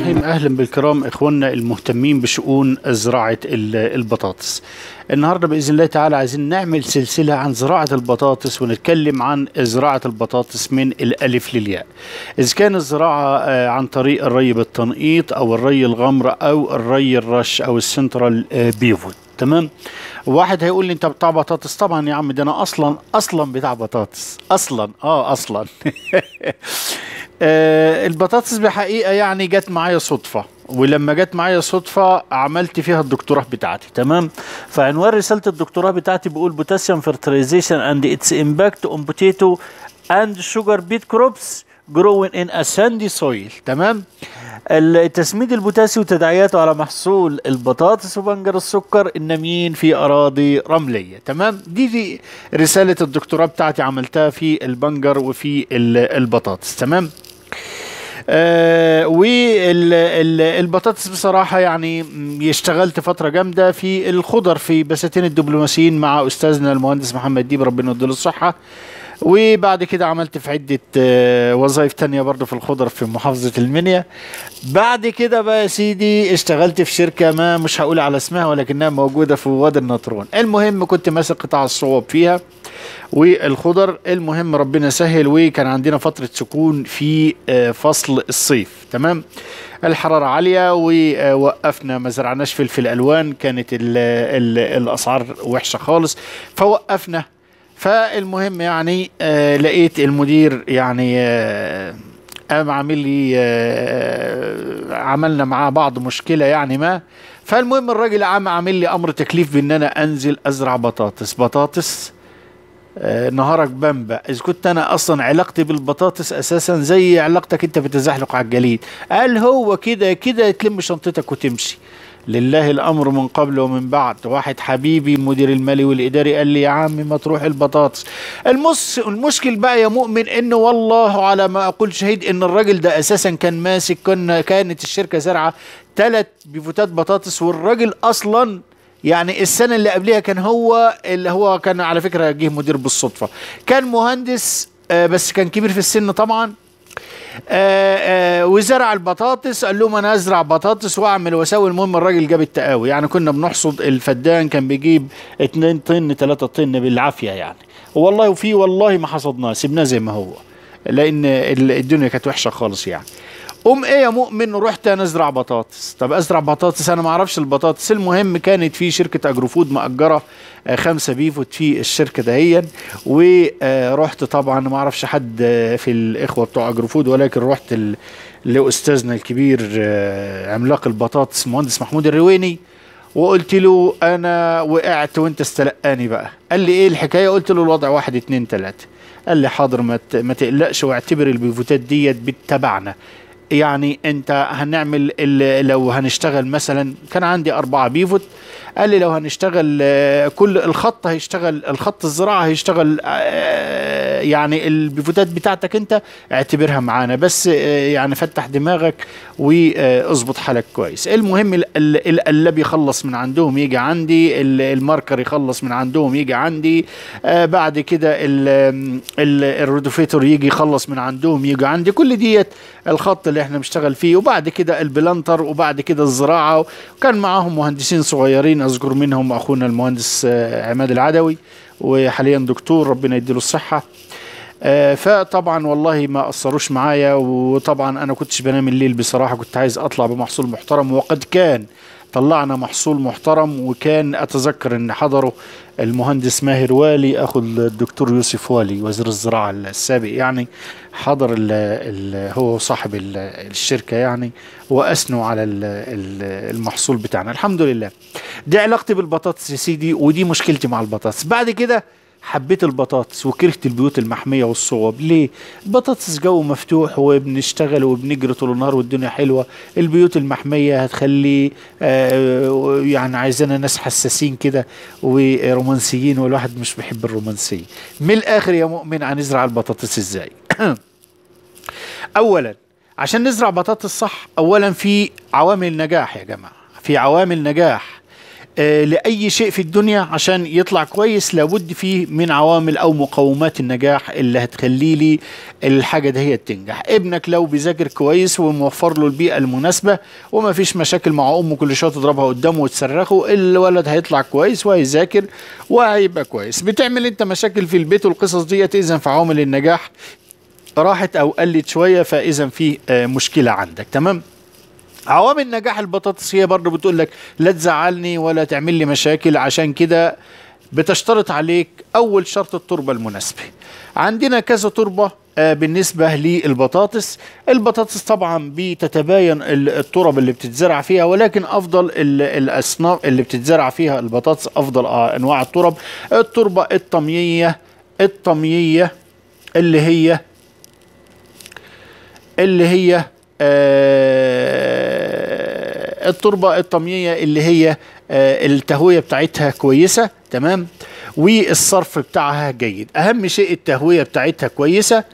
الرحيم اهلا بالكرام اخواننا المهتمين بشؤون زراعه البطاطس النهارده باذن الله تعالى عايزين نعمل سلسله عن زراعه البطاطس ونتكلم عن زراعه البطاطس من الالف للياء اذا كان الزراعه آه، عن طريق الري بالتنقيط او الري الغمر او الري الرش او السنترال آه، بيفوت تمام واحد هيقول لي انت بتاع بطاطس طبعا يا عم ده انا اصلا اصلا بتاع بطاطس اصلا اه اصلا آه البطاطس بحقيقه يعني جت معايا صدفه ولما جت معايا صدفه عملت فيها الدكتوراه بتاعتي تمام فعنوان رساله الدكتوراه بتاعتي بيقول بوتاسيوم فيرتيلايزيشن اند اتس امباكت اون بوتيتو اند شوجر بيت كروبس growing in a sandy soil تمام التسميد البوتاسي وتداعياته على محصول البطاطس وبنجر السكر الناميين في اراضي رمليه تمام دي دي رساله الدكتوراه بتاعتي عملتها في البنجر وفي البطاطس تمام آه والبطاطس بصراحه يعني اشتغلت فتره جامده في الخضر في بساتين الدبلوماسيين مع استاذنا المهندس محمد ديب ربنا يديله الصحه وبعد كده عملت في عدة آه، وظائف تانية برضو في الخضر في محافظة المنيا بعد كده بقى يا سيدي اشتغلت في شركة ما مش هقول على اسمها ولكنها موجودة في وادي النطرون المهم كنت ماسك قطاع الصواب فيها والخضر المهم ربنا سهل وكان عندنا فترة سكون في آه، فصل الصيف تمام الحرارة عالية ووقفنا آه، ما زرعناش فلفل ألوان كانت الـ الـ الأسعار وحشة خالص فوقفنا فالمهم يعني آه لقيت المدير يعني آه قام عامل لي آه عملنا معاه بعض مشكله يعني ما فالمهم الراجل قام عامل لي امر تكليف بان انا انزل ازرع بطاطس بطاطس آه نهارك بامبا اذا كنت انا اصلا علاقتي بالبطاطس اساسا زي علاقتك انت بالتزحلق على الجليد قال هو كده كده تلم شنطتك وتمشي لله الامر من قبل ومن بعد واحد حبيبي المدير المالي والاداري قال لي يا عم ما تروح البطاطس المس المشكل بقى يا مؤمن انه والله على ما اقول شهيد ان الراجل ده اساسا كان ماسك كنا كانت الشركه زارعه ثلاث بيفوتات بطاطس والراجل اصلا يعني السنه اللي قبلها كان هو اللي هو كان على فكره جه مدير بالصدفه كان مهندس آه، بس كان كبير في السن طبعا آه، آه، وزرع البطاطس قال لهم انا ازرع بطاطس واعمل واسوي المهم الراجل جاب التقاوي يعني كنا بنحصد الفدان كان بيجيب 2 طن 3 طن بالعافيه يعني والله وفي والله ما حصدناه سيبناه زي ما هو لان الدنيا كانت وحشه خالص يعني قوم ايه يا مؤمن رحت انا ازرع بطاطس طب ازرع بطاطس انا ما اعرفش البطاطس المهم كانت في شركه اجروفود مأجره آه، خمسة بيفوت في الشركه دهيا ورحت آه، طبعا ما اعرفش حد آه، في الاخوه بتوع اجروفود ولكن رحت لاستاذنا الكبير عملاق البطاطس مهندس محمود الرويني وقلت له انا وقعت وانت استلقاني بقى قال لي ايه الحكايه قلت له الوضع واحد اتنين تلاته قال لي حاضر ما تقلقش واعتبر البيفوتات ديت بتتبعنا يعني انت هنعمل لو هنشتغل مثلا كان عندي 4 بيفوت قال لي لو هنشتغل آه، كل الخط هيشتغل الخط الزراعه هيشتغل آه، يعني البيفوتات بتاعتك انت اعتبرها معانا بس آه، يعني فتح دماغك واظبط حالك كويس المهم القلب يخلص من عندهم يجي عندي الماركر يخلص من عندهم يجي عندي بعد كده الرودوفيتور يجي يخلص من عندهم يجي عندي كل ديت الخط اللي احنا بنشتغل فيه وبعد كده البلانتر وبعد كده الزراعه وكان معاهم مهندسين صغيرين الخريجين أذكر منهم أخونا المهندس آه، عماد العدوي وحاليا دكتور ربنا يديله الصحة آه، فطبعا والله ما أثروش معايا وطبعا أنا كنتش بنام الليل بصراحة كنت عايز أطلع بمحصول محترم وقد كان طلعنا محصول محترم وكان اتذكر ان حضره المهندس ماهر والي اخو الدكتور يوسف والي وزير الزراعه السابق يعني حضر الـ الـ هو صاحب الشركه يعني واثنوا على المحصول بتاعنا الحمد لله دي علاقتي بالبطاطس يا سيدي ودي مشكلتي مع البطاطس بعد كده حبيت البطاطس وكرهت البيوت المحميه والصواب ليه البطاطس جو مفتوح وبنشتغل وبنجري طول النهار والدنيا حلوه البيوت المحميه هتخلي آه يعني عايزانا ناس حساسين كده ورومانسيين والواحد مش بيحب الرومانسيه من الاخر يا مؤمن هنزرع البطاطس ازاي اولا عشان نزرع بطاطس صح اولا في عوامل نجاح يا جماعه في عوامل نجاح آه، لأي شيء في الدنيا عشان يطلع كويس لابد فيه من عوامل أو مقومات النجاح اللي هتخلي لي الحاجة ده هي تنجح ابنك لو بيذاكر كويس وموفر له البيئة المناسبة وما فيش مشاكل مع أمه كل شوية تضربها قدامه وتصرخه الولد هيطلع كويس وهيذاكر وهيبقى كويس بتعمل انت مشاكل في البيت والقصص ديت إذا في عوامل النجاح راحت أو قلت شوية فإذا في آه، مشكلة عندك تمام عوامل نجاح البطاطس هي برضه بتقول لك لا تزعلني ولا تعمل لي مشاكل عشان كده بتشترط عليك اول شرط التربه المناسبه عندنا كذا تربه آه، بالنسبه للبطاطس البطاطس طبعا بتتباين الترب اللي بتتزرع فيها ولكن افضل الاصناف اللي بتتزرع فيها البطاطس افضل آه، انواع الترب التربه الطمييه الطمييه اللي هي اللي هي آه، التربه الطميه اللي هي آه، التهويه بتاعتها كويسه تمام والصرف بتاعها جيد اهم شيء التهويه بتاعتها كويسه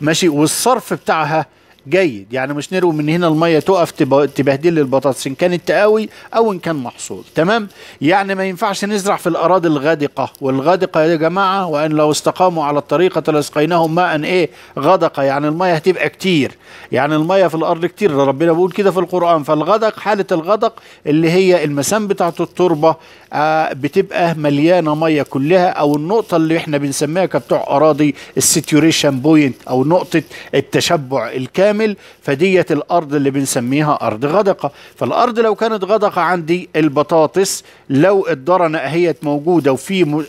ماشي والصرف بتاعها جيد يعني مش نروي من هنا الميه تقف تبهدل البطاطس ان كانت تقاوي او ان كان محصول تمام يعني ما ينفعش نزرع في الاراضي الغادقه والغادقه يا جماعه وان لو استقاموا على الطريقه لسقيناهم ماء ايه غدقه يعني الميه هتبقى كتير يعني الميه في الارض كتير ربنا بيقول كده في القران فالغدق حاله الغدق اللي هي المسام بتاعه التربه آه، بتبقى مليانه ميه كلها او النقطه اللي احنا بنسميها كبتوع اراضي السيتوريشن بوينت او نقطه التشبع الكامل كامل فديت الارض اللي بنسميها ارض غدقه فالارض لو كانت غدقه عندي البطاطس لو الدرنه اهيت موجوده وفي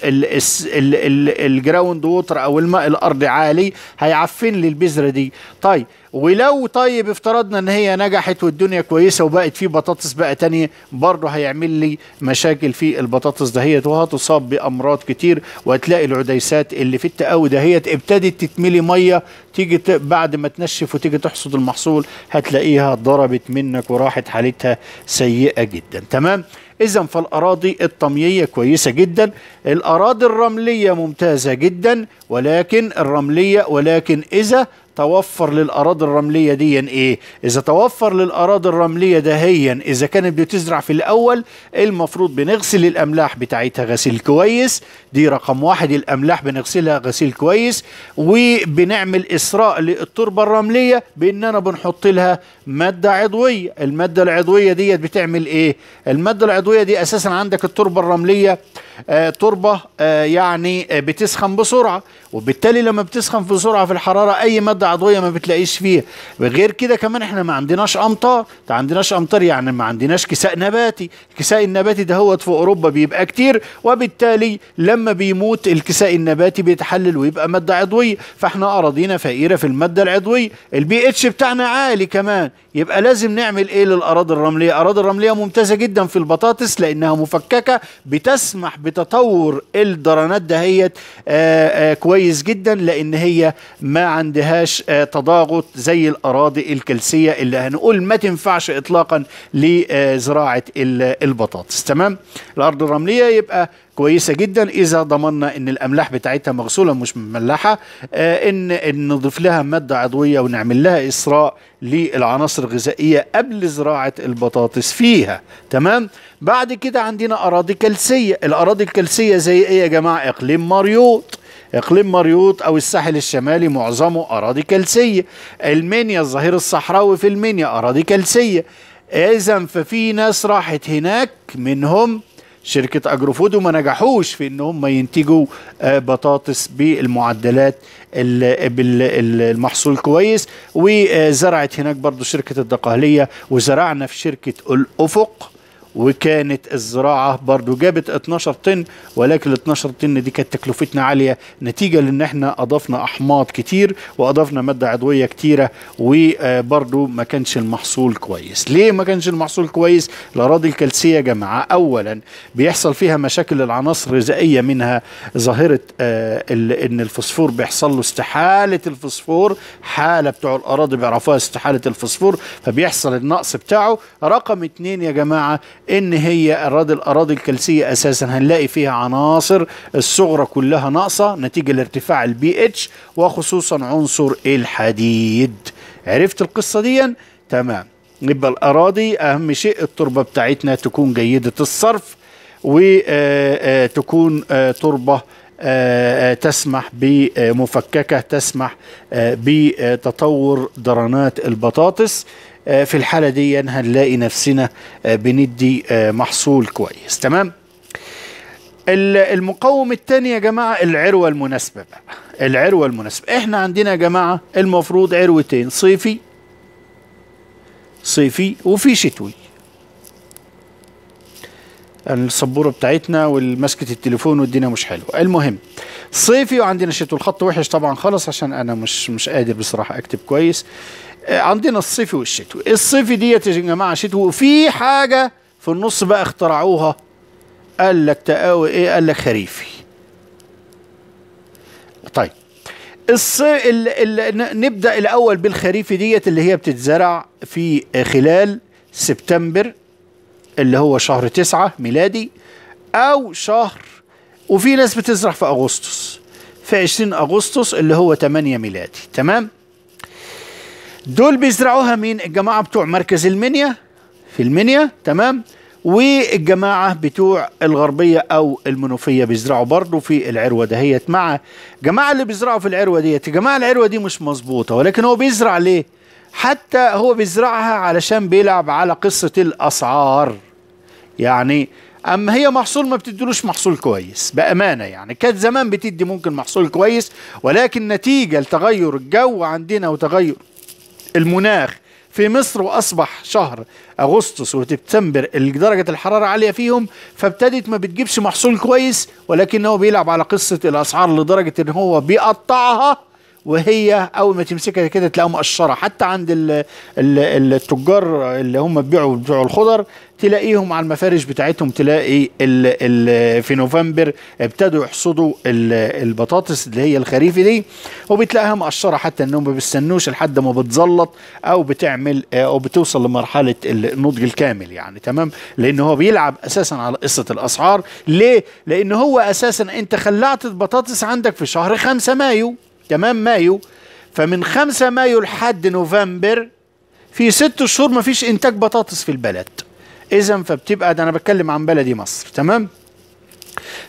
الجراوند ووتر او الماء الارضي عالي هيعفن لي البذره دي طيب ولو طيب افترضنا ان هي نجحت والدنيا كويسه وبقت في بطاطس بقى تانية برضه هيعمل لي مشاكل في البطاطس دهيت وهتصاب بامراض كتير وهتلاقي العديسات اللي في التقاوي دهيت ابتدت تتملي ميه تيجي بعد ما تنشف وتيجي تحط تحصد المحصول هتلاقيها ضربت منك وراحت حالتها سيئه جدا تمام اذا فالاراضي الطمية كويسه جدا الاراضي الرمليه ممتازه جدا ولكن الرمليه ولكن اذا توفر للاراضي الرمليه دي ايه اذا توفر للاراضي الرمليه دهيا اذا كانت بتزرع في الاول المفروض بنغسل الاملاح بتاعتها غسيل كويس دي رقم واحد الاملاح بنغسلها غسيل كويس وبنعمل اسراء للتربه الرمليه بان انا بنحط لها ماده عضويه الماده العضويه ديت بتعمل ايه الماده العضويه دي اساسا عندك التربه الرمليه آه تربه آه يعني آه بتسخن بسرعه وبالتالي لما بتسخن بسرعه في الحراره اي ماده غدة عضوية ما بتلاقيش فيها غير كده كمان احنا ما عندناش امطار ما عندناش امطار يعني ما عندناش كساء نباتي الكساء النباتي ده هو في اوروبا بيبقى كتير وبالتالي لما بيموت الكساء النباتي بيتحلل ويبقى مادة عضوية فاحنا اراضينا فقيرة في المادة العضوية البي اتش بتاعنا عالي كمان يبقى لازم نعمل ايه للاراضي الرملية الاراضي الرملية ممتازة جدا في البطاطس لانها مفككة بتسمح بتطور الدرنات دهيت آآ آه، آه، كويس جدا لان هي ما عندهاش فيهوش تضاغط زي الاراضي الكلسيه اللي هنقول ما تنفعش اطلاقا لزراعه البطاطس تمام الارض الرمليه يبقى كويسه جدا اذا ضمننا ان الاملاح بتاعتها مغسوله مش مملحه آه، إن نضيف لها ماده عضويه ونعمل لها اسراء للعناصر الغذائيه قبل زراعه البطاطس فيها تمام بعد كده عندنا اراضي كلسيه الاراضي الكلسيه زي ايه يا جماعه اقليم مريوط اقليم مريوط او الساحل الشمالي معظمه اراضي كلسيه المنيا الظهير الصحراوي في المنيا اراضي كلسيه اذا ففي ناس راحت هناك منهم شركة أجروفود وما نجحوش في إن هم ينتجوا آه، بطاطس بالمعدلات المحصول كويس وزرعت هناك برضو شركة الدقهلية وزرعنا في شركة الأفق وكانت الزراعة برضو جابت 12 طن ولكن ال 12 طن دي كانت تكلفتنا عالية نتيجة لان احنا اضفنا احماض كتير واضفنا مادة عضوية كتيرة وبرضو ما كانش المحصول كويس ليه ما كانش المحصول كويس الاراضي الكلسية جماعة اولا بيحصل فيها مشاكل العناصر الغذائية منها ظاهرة آه، ان الفوسفور بيحصل له استحالة الفوسفور حالة بتوع الاراضي بيعرفوها استحالة الفوسفور فبيحصل النقص بتاعه رقم اتنين يا جماعة ان هي اراضي الاراضي الكلسيه اساسا هنلاقي فيها عناصر الصغرى كلها ناقصه نتيجه لارتفاع البي اتش وخصوصا عنصر الحديد عرفت القصه دي تمام يبقى الاراضي اهم شيء التربه بتاعتنا تكون جيده الصرف وتكون آه، آه، آه، تربه آه، آه، تسمح بمفككة تسمح آه، بتطور درنات البطاطس في الحالة دي هنلاقي نفسنا بندي محصول كويس تمام المقوم الثاني يا جماعة العروة المناسبة بقى العروة المناسبة احنا عندنا يا جماعة المفروض عروتين صيفي صيفي وفي شتوي السبوره بتاعتنا والمسكه التليفون والدنيا مش حلوه المهم صيفي وعندنا شتوي الخط وحش طبعا خالص عشان انا مش مش قادر بصراحه اكتب كويس آه، عندنا الصيفي والشتوي الصيفي ديت يا جماعه شتوي وفي حاجه في النص بقى اخترعوها قال لك تقاوي ايه قال لك خريفي طيب الصي... ال... ال... نبدا الاول بالخريفي ديت اللي هي بتتزرع في خلال سبتمبر اللي هو شهر تسعة ميلادي أو شهر وفي ناس بتزرع في أغسطس في 20 أغسطس اللي هو 8 ميلادي تمام دول بيزرعوها مين الجماعة بتوع مركز المنيا في المنيا تمام والجماعة بتوع الغربية أو المنوفية بيزرعوا برضه في العروة دهيت مع جماعة اللي بيزرعوا في العروة ديت جماعة العروة دي مش مظبوطة ولكن هو بيزرع ليه حتى هو بيزرعها علشان بيلعب على قصة الأسعار يعني أما هي محصول ما بتديلوش محصول كويس بأمانة يعني كانت زمان بتدي ممكن محصول كويس ولكن نتيجة لتغير الجو عندنا وتغير المناخ في مصر واصبح شهر اغسطس وسبتمبر درجه الحراره عاليه فيهم فابتدت ما بتجيبش محصول كويس ولكنه بيلعب على قصه الاسعار لدرجه ان هو بيقطعها وهي اول ما تمسكها كده تلاقيها مقشره حتى عند الـ الـ التجار اللي هم بيبيعوا بيبيعوا الخضر تلاقيهم على المفارش بتاعتهم تلاقي الـ الـ في نوفمبر ابتدوا يحصدوا البطاطس اللي هي الخريفي دي وبتلاقيها مقشره حتى انهم ما بيستنوش لحد ما بتزلط او بتعمل آه، او بتوصل لمرحله النضج الكامل يعني تمام لان هو بيلعب اساسا على قصه الاسعار ليه؟ لان هو اساسا انت خلعت البطاطس عندك في شهر 5 مايو تمام مايو فمن 5 مايو لحد نوفمبر في ست شهور ما فيش انتاج بطاطس في البلد اذا فبتبقى ده انا بتكلم عن بلدي مصر تمام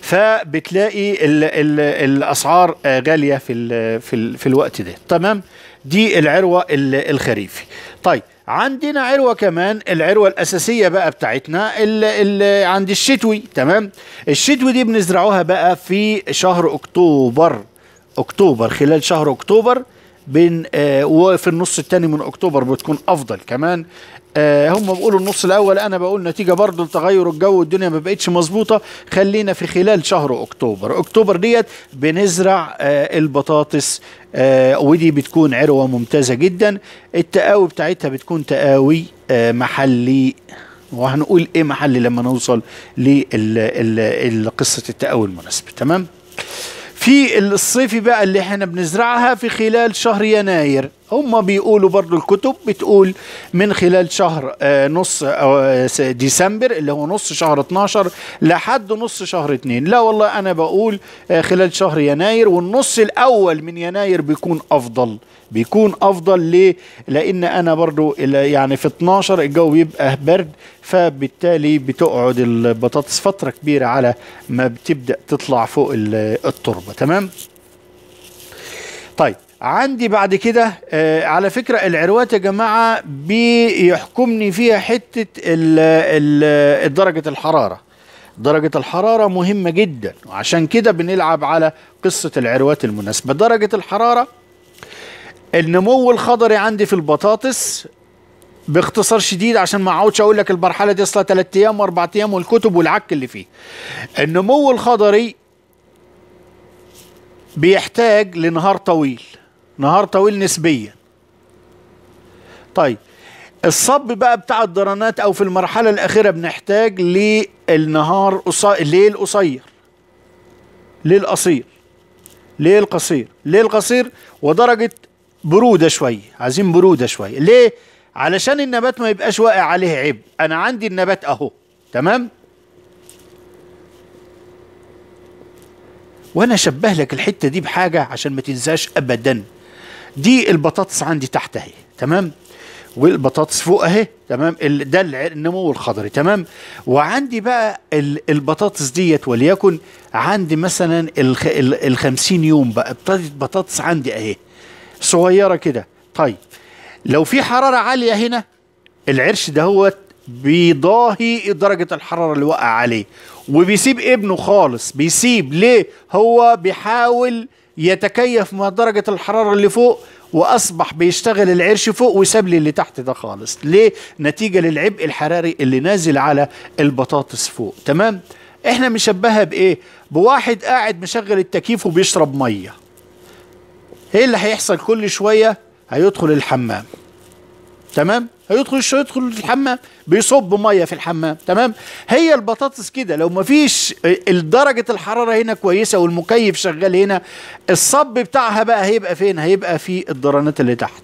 فبتلاقي الـ الـ الاسعار آه، غاليه في الـ في, الـ في الوقت ده تمام دي العروه الخريفي طيب عندنا عروه كمان العروه الاساسيه بقى بتاعتنا اللي عند الشتوي تمام الشتوي دي بنزرعوها بقى في شهر اكتوبر اكتوبر خلال شهر اكتوبر بين آه وفي النص الثاني من اكتوبر بتكون افضل كمان آه هم بيقولوا النص الاول انا بقول نتيجه برضه لتغير الجو والدنيا ما بقتش مظبوطه خلينا في خلال شهر اكتوبر اكتوبر ديت بنزرع آه البطاطس آه ودي بتكون عروه ممتازه جدا التقاوي بتاعتها بتكون تقاوي آه محلي وهنقول ايه محلي لما نوصل لقصه التقاوي المناسبه تمام في الصيفي بقى اللي احنا بنزرعها في خلال شهر يناير هم بيقولوا برضو الكتب بتقول من خلال شهر آه، نص آه، ديسمبر اللي هو نص شهر 12 لحد نص شهر 2 لا والله انا بقول آه، خلال شهر يناير والنص الاول من يناير بيكون افضل بيكون افضل ليه لان انا برضو يعني في 12 الجو بيبقى برد فبالتالي بتقعد البطاطس فتره كبيره على ما بتبدا تطلع فوق التربه تمام طيب عندي بعد كده آه على فكرة العروات يا جماعة بيحكمني فيها حتة الـ الـ درجة الحرارة درجة الحرارة مهمة جدا وعشان كده بنلعب على قصة العروات المناسبة درجة الحرارة النمو الخضري عندي في البطاطس باختصار شديد عشان ما اقعدش اقول لك المرحله دي اصلا 3 ايام واربع ايام والكتب والعك اللي فيه. النمو الخضري بيحتاج لنهار طويل نهار طويل نسبيا طيب الصب بقى بتاع الدرانات او في المرحله الاخيره بنحتاج للنهار قصير الليل قصير ليل قصير ليل قصير ليل قصير ودرجه بروده شويه عايزين بروده شويه ليه علشان النبات ما يبقاش واقع عليه عبء انا عندي النبات اهو تمام وانا اشبه لك الحته دي بحاجه عشان ما تنساش ابدا دي البطاطس عندي تحت اهي تمام والبطاطس فوق اهي تمام ده النمو الخضري تمام وعندي بقى البطاطس ديت وليكن عندي مثلا ال 50 يوم بقى ابتدت بطاطس عندي اهي صغيره كده طيب لو في حراره عاليه هنا العرش دهوت بيضاهي درجة الحرارة اللي وقع عليه وبيسيب ابنه خالص بيسيب ليه هو بيحاول يتكيف مع درجة الحرارة اللي فوق واصبح بيشتغل العرش فوق وساب لي اللي تحت ده خالص ليه نتيجه للعبء الحراري اللي نازل على البطاطس فوق تمام احنا مشبهها بايه بواحد قاعد مشغل التكييف وبيشرب ميه ايه اللي هيحصل كل شويه هيدخل الحمام تمام هيدخل يدخل الحمام بيصب ميه في الحمام تمام هي البطاطس كده لو ما فيش آه، درجه الحراره هنا كويسه والمكيف شغال هنا الصب بتاعها بقى هيبقى فين هيبقى في الدرانات اللي تحت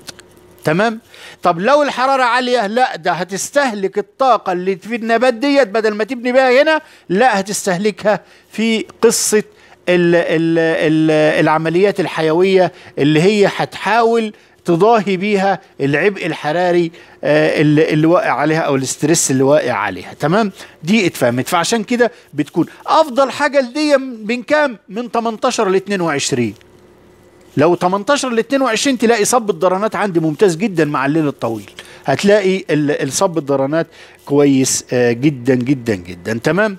تمام طب لو الحراره عاليه لا ده هتستهلك الطاقه اللي في النبات ديت بدل ما تبني بيها هنا لا هتستهلكها في قصه الـ الـ الـ العمليات الحيويه اللي هي هتحاول تضاهي بيها العبء الحراري آه، اللي, اللي واقع عليها او الاسترس اللي واقع عليها تمام دي اتفهمت فعشان كده بتكون افضل حاجه لدي من كام من 18 ل 22 لو 18 ل 22 تلاقي صب الدرانات عندي ممتاز جدا مع الليل الطويل هتلاقي الصب الدرانات كويس آه، جدا جدا جدا تمام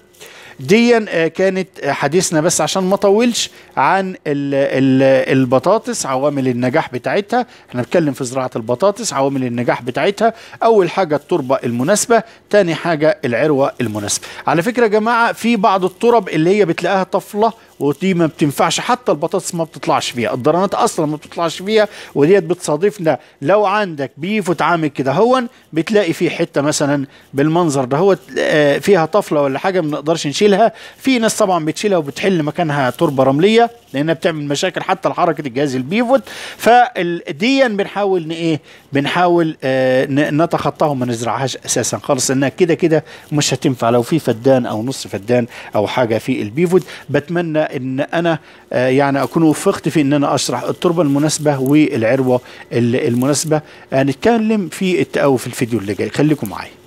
دي آه، كانت حديثنا بس عشان ما طولش عن البطاطس عوامل النجاح بتاعتها احنا بنتكلم في زراعه البطاطس عوامل النجاح بتاعتها اول حاجه التربه المناسبه تاني حاجه العروه المناسبه على فكره يا جماعه في بعض الترب اللي هي بتلاقيها طفله ودي ما بتنفعش حتى البطاطس ما بتطلعش فيها الدرانات اصلا ما بتطلعش فيها وديت بتصادفنا لو عندك بيف وتعامل كده هون بتلاقي في حته مثلا بالمنظر ده هو آه، فيها طفله ولا حاجه ما نقدرش نشيلها في ناس طبعا بتشيلها وبتحل مكانها تربه رمليه لانها بتعمل مشاكل حتى لحركه الجهاز البيفوت فديا بنحاول ايه بنحاول آه، نتخطاها وما نزرعهاش اساسا خالص لانها كده كده مش هتنفع لو في فدان او نص فدان او حاجه في البيفوت بتمنى ان انا آه، يعني اكون وفقت في ان انا اشرح التربه المناسبه والعروه المناسبه هنتكلم آه، في التقوي في الفيديو اللي جاي خليكم معايا